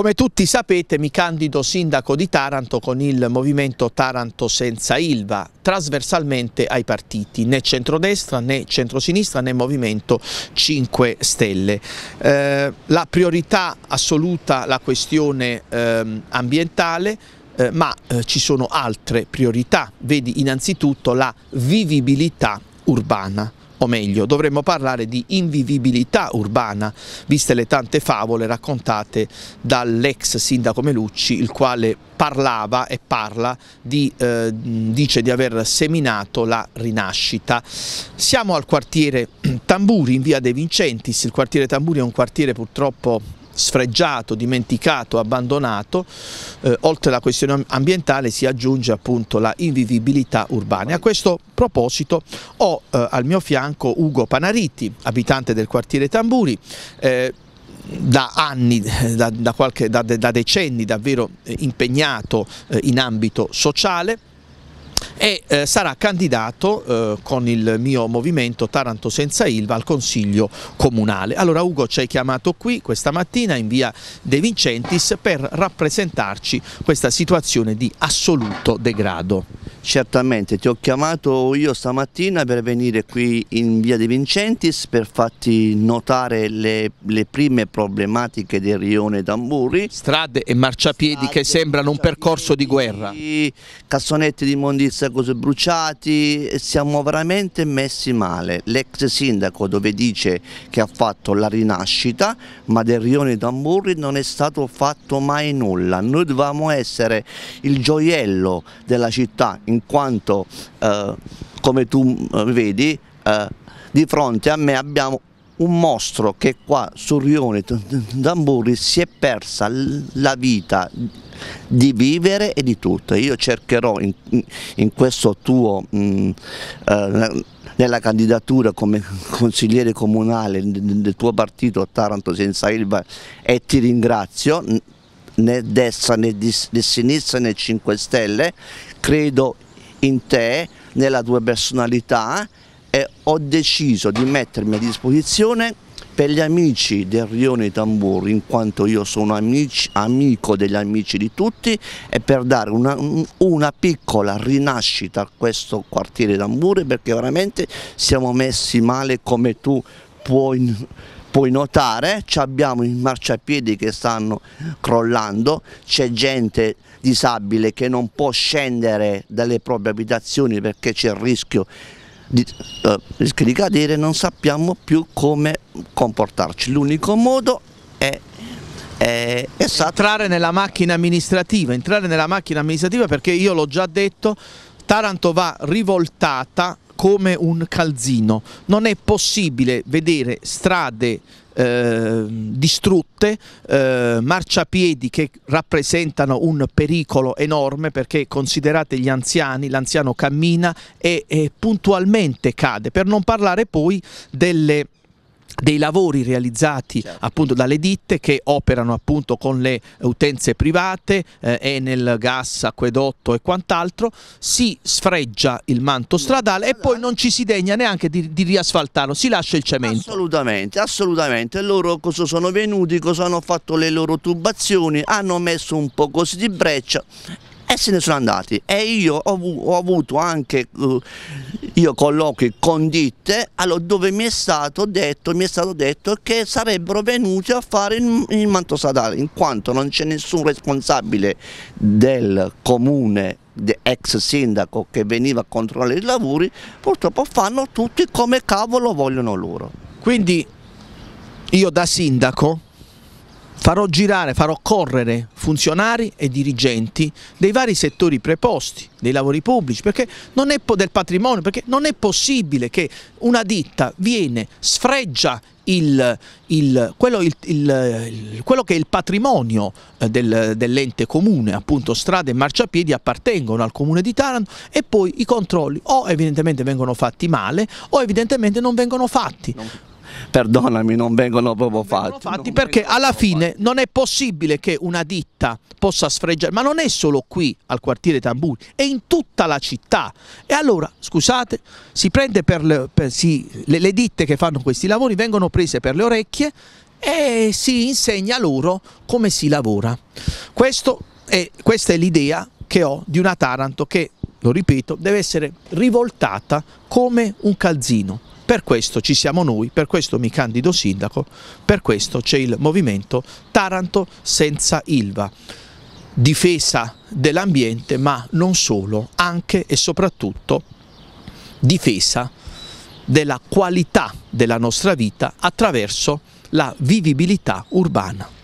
Come tutti sapete mi candido sindaco di Taranto con il movimento Taranto senza Ilva, trasversalmente ai partiti, né centrodestra né centrosinistra né Movimento 5 Stelle. Eh, la priorità assoluta la questione eh, ambientale, eh, ma eh, ci sono altre priorità, vedi innanzitutto la vivibilità urbana o meglio dovremmo parlare di invivibilità urbana, viste le tante favole raccontate dall'ex sindaco Melucci, il quale parlava e parla di, eh, dice di aver seminato la rinascita. Siamo al quartiere Tamburi in via De Vincentis, il quartiere Tamburi è un quartiere purtroppo sfregiato, dimenticato, abbandonato, eh, oltre alla questione ambientale si aggiunge appunto la invivibilità urbana. E a questo proposito ho eh, al mio fianco Ugo Panariti, abitante del quartiere Tamburi, eh, da anni, eh, da, da, qualche, da, da decenni davvero eh, impegnato eh, in ambito sociale, e eh, sarà candidato eh, con il mio movimento Taranto senza Ilva al Consiglio Comunale. Allora Ugo ci hai chiamato qui questa mattina in via De Vincentis per rappresentarci questa situazione di assoluto degrado. Certamente, ti ho chiamato io stamattina per venire qui in via De Vincentis per farti notare le, le prime problematiche del rione d'Amburri. Strade e marciapiedi Strade che sembrano un percorso di guerra. Cassonetti di immondizia così bruciati, siamo veramente messi male. L'ex sindaco dove dice che ha fatto la rinascita, ma del rione d'Amburri non è stato fatto mai nulla. Noi dovevamo essere il gioiello della città in quanto eh, come tu eh, vedi eh, di fronte a me abbiamo un mostro che qua su Rione Tamburri si è persa la vita di vivere e di tutto. Io cercherò in, in questo tuo, mh, mm, eh, nella candidatura come consigliere comunale del tuo partito Taranto senza Ilva e ti ringrazio, né destra né di, né sinistra né 5 Stelle, credo in te, nella tua personalità e ho deciso di mettermi a disposizione per gli amici del Rione Tambur, in quanto io sono amici, amico degli amici di tutti, e per dare una, una piccola rinascita a questo quartiere Tambur perché veramente siamo messi male come tu puoi puoi notare abbiamo i marciapiedi che stanno crollando, c'è gente disabile che non può scendere dalle proprie abitazioni perché c'è il rischio di, eh, rischio di cadere, non sappiamo più come comportarci. L'unico modo è è, è entrare nella macchina amministrativa, entrare nella macchina amministrativa perché io l'ho già detto, Taranto va rivoltata come un calzino. Non è possibile vedere strade eh, distrutte, eh, marciapiedi che rappresentano un pericolo enorme perché considerate gli anziani, l'anziano cammina e, e puntualmente cade, per non parlare poi delle dei lavori realizzati certo. appunto dalle ditte che operano appunto con le utenze private, eh, nel gas, acquedotto e quant'altro, si sfreggia il manto stradale e poi non ci si degna neanche di, di riasfaltarlo, si lascia il cemento. Assolutamente, assolutamente, loro cosa sono venuti, cosa hanno fatto le loro tubazioni, hanno messo un po' così di breccia se ne sono andati e io ho, ho avuto anche uh, io colloqui con ditte allora, dove mi è, detto, mi è, stato detto, che sarebbero venuti a fare il, il manto statale in quanto non c'è nessun responsabile del comune ex sindaco che veniva a controllare i lavori purtroppo fanno tutti come cavolo vogliono loro quindi io da sindaco farò girare, farò correre funzionari e dirigenti dei vari settori preposti, dei lavori pubblici, perché non è del patrimonio, perché non è possibile che una ditta viene, sfreggia il, il, quello, il, quello, che è il patrimonio eh, del, dell'ente comune, appunto strade e marciapiedi appartengono al comune di Taranto e poi i controlli o evidentemente vengono fatti male o evidentemente non vengono fatti. Non perdonami, non vengono proprio fatti. Vengono fatti perché alla fine fatti. non è possibile che una ditta possa sfregiare, ma non è solo qui al quartiere Tamburi, è in tutta la città. E allora, scusate, si prende per le, per, si, le, le ditte che fanno questi lavori vengono prese per le orecchie e si insegna loro come si lavora. È, questa è l'idea che ho di una Taranto che, lo ripeto, deve essere rivoltata come un calzino. Per questo ci siamo noi, per questo mi candido sindaco, per questo c'è il movimento Taranto senza Ilva. Difesa dell'ambiente ma non solo, anche e soprattutto difesa della qualità della nostra vita attraverso la vivibilità urbana.